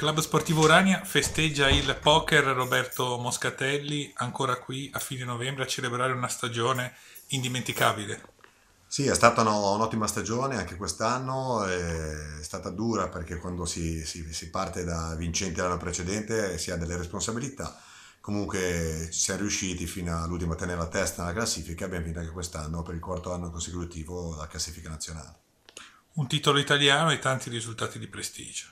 Club Sportivo Urania festeggia il poker Roberto Moscatelli ancora qui a fine novembre a celebrare una stagione indimenticabile. Sì, è stata un'ottima stagione anche quest'anno, è stata dura perché quando si, si, si parte da vincente l'anno precedente si ha delle responsabilità, comunque ci siamo riusciti fino all'ultimo a tenere la testa nella classifica e abbiamo vinto anche quest'anno per il quarto anno consecutivo la classifica nazionale. Un titolo italiano e tanti risultati di prestigio.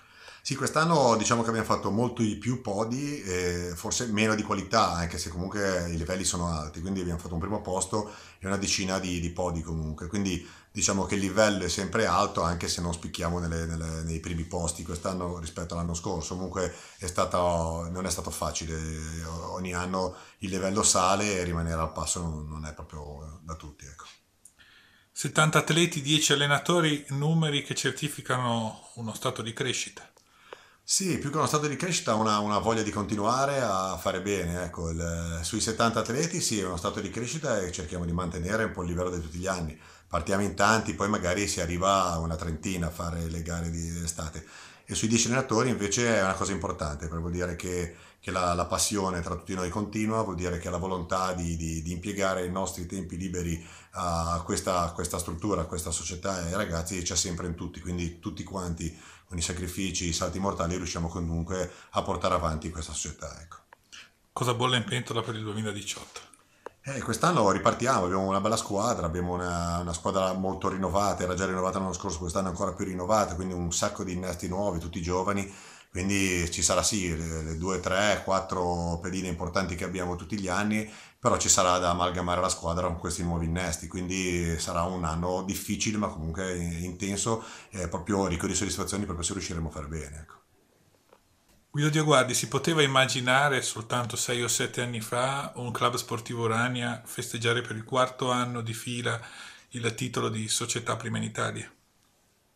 Sì, quest'anno diciamo che abbiamo fatto molto di più podi, eh, forse meno di qualità, anche se comunque i livelli sono alti, quindi abbiamo fatto un primo posto e una decina di, di podi comunque, quindi diciamo che il livello è sempre alto anche se non spicchiamo nelle, nelle, nei primi posti quest'anno rispetto all'anno scorso, comunque è stato, non è stato facile, ogni anno il livello sale e rimanere al passo non, non è proprio da tutti. Ecco. 70 atleti, 10 allenatori, numeri che certificano uno stato di crescita. Sì, più che uno stato di crescita, una, una voglia di continuare a fare bene. Ecco, il- sui 70 atleti sì, è uno stato di crescita e cerchiamo di mantenere un po' il livello di tutti gli anni partiamo in tanti, poi magari si arriva a una trentina a fare le gare di, d'estate. E sui 10 allenatori invece è una cosa importante, perché vuol dire che, che la, la, passione tra tutti noi continua, vuol dire che la volontà di, di, di impiegare i nostri tempi liberi a questa, questa struttura, a questa società e ai ragazzi c'è sempre in tutti, quindi tutti quanti con i sacrifici, i salti mortali riusciamo comunque a portare avanti questa società. Ecco. Cosa bolle in pentola per il 2018? Eh, quest'anno ripartiamo, abbiamo una bella squadra, abbiamo una, una, squadra molto rinnovata, era già rinnovata l'anno scorso, quest'anno è ancora più rinnovata, quindi un sacco di innesti nuovi, tutti giovani, quindi ci sarà sì le, le due, tre, quattro pedine importanti che abbiamo tutti gli anni, però ci sarà da amalgamare la squadra con questi nuovi innesti, quindi sarà un anno difficile ma comunque intenso, eh, proprio ricco di soddisfazioni proprio se riusciremo a fare bene. Ecco. Guido Dio Guardi, si poteva immaginare soltanto sei o sette anni fa un club sportivo Urania festeggiare per il quarto anno di fila il titolo di società prima in Italia?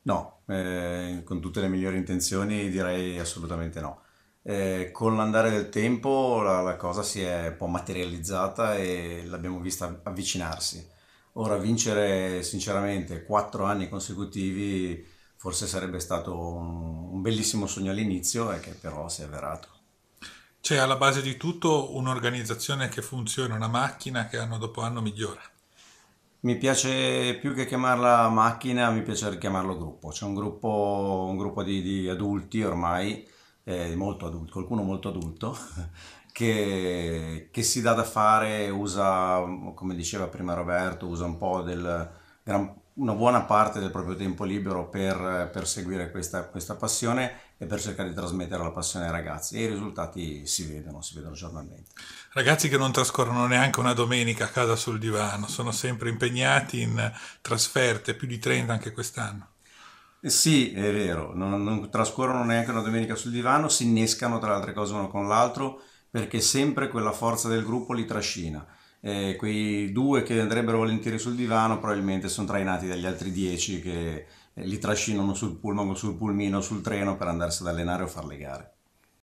No, eh, con tutte le migliori intenzioni direi assolutamente no. Eh, con l'andare del tempo la, la, cosa si è un po' materializzata e l'abbiamo vista avvicinarsi. Ora vincere sinceramente quattro anni consecutivi forse sarebbe stato un, un bellissimo sogno all'inizio e che però si è avverato. C'è alla base di tutto un'organizzazione che funziona, una macchina che anno dopo anno migliora. Mi piace più che chiamarla macchina, mi piace chiamarlo gruppo. C'è un gruppo, un gruppo di, di, adulti ormai, eh, molto adulto, qualcuno molto adulto, che, che, si dà da fare, usa, come diceva prima Roberto, usa un po' del, era una buona parte del proprio tempo libero per, per seguire questa, questa, passione e per cercare di trasmettere la passione ai ragazzi e i risultati si vedono, si vedono giornalmente. Ragazzi che non trascorrono neanche una domenica a casa sul divano, sono sempre impegnati in trasferte, più di 30 anche quest'anno. Eh sì, è vero, non, non trascorrono neanche una domenica sul divano, si innescano tra le altre cose uno con l'altro perché sempre quella forza del gruppo li trascina eh, quei due che andrebbero volentieri sul divano probabilmente sono trainati dagli altri dieci che eh, li trascinano sul pullman o sul pulmino, sul treno per andarsi ad allenare o fare le gare.